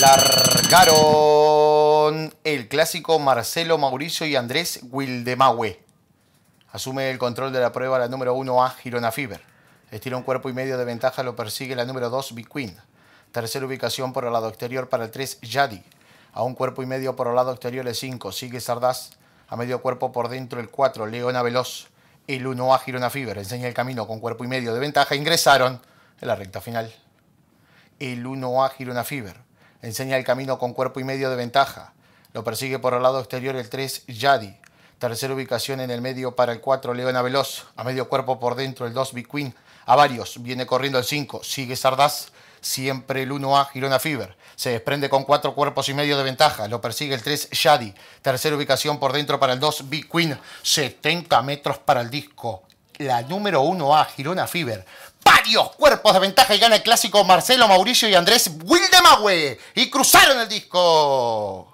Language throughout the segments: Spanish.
Largaron el clásico Marcelo Mauricio y Andrés Wildemagüe. Asume el control de la prueba la número 1A Girona Fever. Estira un cuerpo y medio de ventaja, lo persigue la número 2 Big Queen. Tercera ubicación por el lado exterior para el 3 Yadi. A un cuerpo y medio por el lado exterior el 5 sigue Sardas A medio cuerpo por dentro el 4 Leona Veloz. El 1A Girona Fiber. enseña el camino con cuerpo y medio de ventaja. Ingresaron en la recta final. El 1A Girona Fever Enseña el camino con cuerpo y medio de ventaja. Lo persigue por el lado exterior el 3 Yadi. Tercera ubicación en el medio para el 4 Leona Veloz. A medio cuerpo por dentro el 2 Queen. A varios. Viene corriendo el 5. Sigue Sardaz. Siempre el 1A Girona Fiber. Se desprende con cuatro cuerpos y medio de ventaja. Lo persigue el 3 Yadi. Tercera ubicación por dentro para el 2 Big Queen. 70 metros para el disco. La número 1A Girona Fiber varios cuerpos de ventaja y gana el clásico Marcelo Mauricio y Andrés Wildemagüe. Y cruzaron el disco.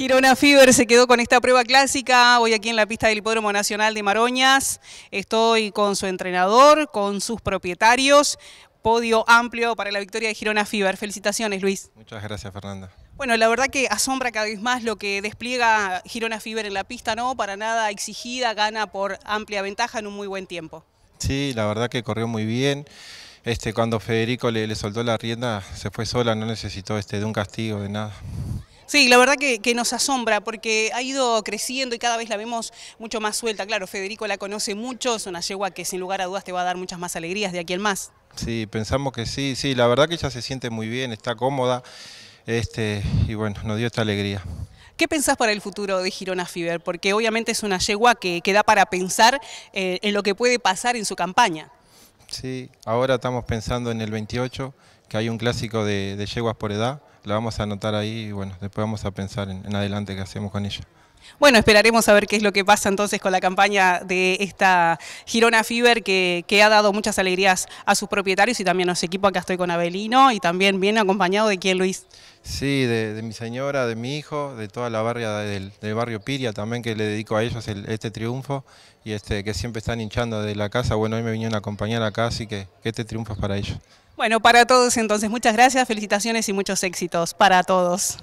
Girona Fiber se quedó con esta prueba clásica. Hoy aquí en la pista del Hipódromo Nacional de Maroñas. Estoy con su entrenador, con sus propietarios. Podio amplio para la victoria de Girona Fiber, Felicitaciones, Luis. Muchas gracias, Fernanda. Bueno, la verdad que asombra cada vez más lo que despliega Girona Fiber en la pista, ¿no? Para nada exigida, gana por amplia ventaja en un muy buen tiempo. Sí, la verdad que corrió muy bien. Este, cuando Federico le, le soltó la rienda, se fue sola, no necesitó este, de un castigo, de nada. Sí, la verdad que, nos asombra porque ha ido creciendo y cada vez la vemos mucho más suelta. Claro, Federico la conoce mucho, es una yegua que sin lugar a dudas te va a dar muchas más alegrías de aquí en más. Sí, pensamos que sí, sí, la verdad que ella se siente muy bien, está cómoda este, y bueno, nos dio esta alegría. ¿Qué pensás para el futuro de Girona Fiber? Porque obviamente es una yegua que, que da para pensar eh, en lo que puede pasar en su campaña. Sí, ahora estamos pensando en el 28, que hay un clásico de, yeguas por edad. La vamos a anotar ahí y bueno, después vamos a pensar en, en adelante qué hacemos con ella. Bueno, esperaremos a ver qué es lo que pasa entonces con la campaña de esta Girona Fiber que, que, ha dado muchas alegrías a sus propietarios y también a su equipo. Acá estoy con Abelino y también viene acompañado de quién, Luis. Sí, de, mi señora, de mi hijo, de toda la barria del, barrio Piria también que le dedico a ellos este triunfo y este que siempre están hinchando de la casa. Bueno, hoy me vinieron a acompañar acá, así que, que este triunfo es para ellos. Bueno, para todos entonces, muchas gracias, felicitaciones y muchos éxitos para todos.